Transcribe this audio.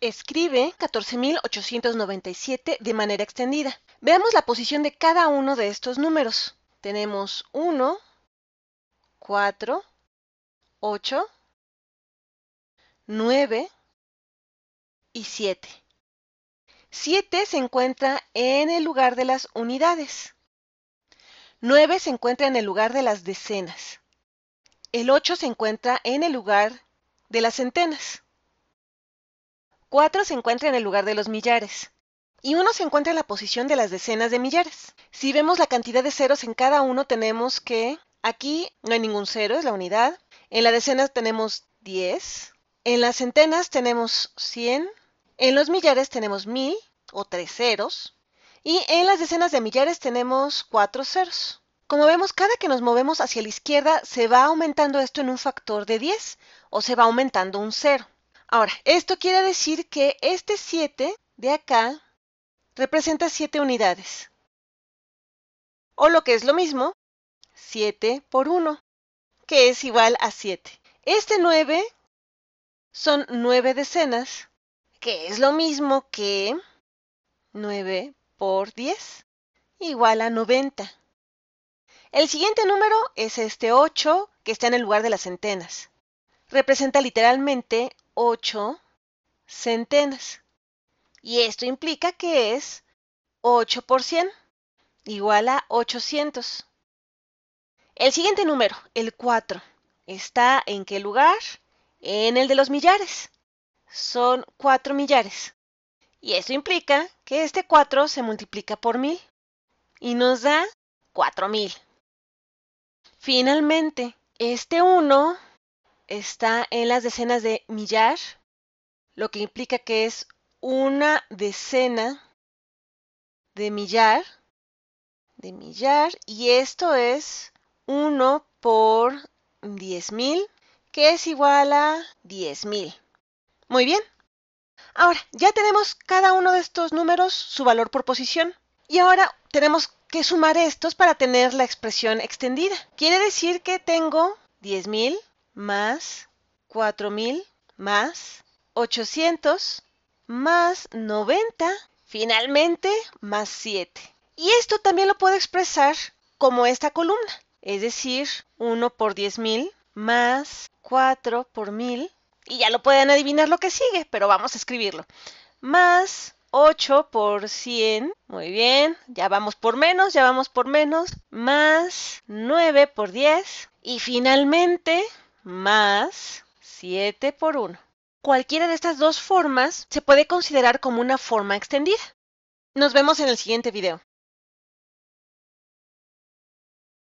escribe 14.897 de manera extendida. Veamos la posición de cada uno de estos números. Tenemos 1, 4, 8, 9 y 7. 7 se encuentra en el lugar de las unidades. 9 se encuentra en el lugar de las decenas. El 8 se encuentra en el lugar de las centenas. 4 se encuentra en el lugar de los millares y uno se encuentra en la posición de las decenas de millares. Si vemos la cantidad de ceros en cada uno, tenemos que aquí no hay ningún cero, es la unidad. En la decena tenemos 10. En las centenas tenemos 100. En los millares tenemos 1000 o tres ceros. Y en las decenas de millares tenemos cuatro ceros. Como vemos, cada que nos movemos hacia la izquierda se va aumentando esto en un factor de 10 o se va aumentando un cero. Ahora, esto quiere decir que este 7 de acá representa 7 unidades. O lo que es lo mismo, 7 por 1, que es igual a 7. Este 9 son 9 decenas, que es lo mismo que 9 por 10, igual a 90. El siguiente número es este 8, que está en el lugar de las centenas. Representa literalmente 8 centenas. Y esto implica que es 8 por 100 igual a 800. El siguiente número, el 4, está en qué lugar? En el de los millares. Son 4 millares. Y esto implica que este 4 se multiplica por 1000 y nos da 4000. Finalmente, este 1 está en las decenas de millar, lo que implica que es una decena de millar, de millar, y esto es 1 por 10.000, que es igual a 10.000. Muy bien. Ahora, ya tenemos cada uno de estos números, su valor por posición, y ahora tenemos que sumar estos para tener la expresión extendida. Quiere decir que tengo 10.000 más 4000 más 800 más 90, finalmente más 7. Y esto también lo puedo expresar como esta columna, es decir, 1 por 10.000 más 4 por 1000, y ya lo pueden adivinar lo que sigue, pero vamos a escribirlo. Más 8 por 100, muy bien, ya vamos por menos, ya vamos por menos, más 9 por 10, y finalmente más 7 por 1. Cualquiera de estas dos formas se puede considerar como una forma extendida. Nos vemos en el siguiente video.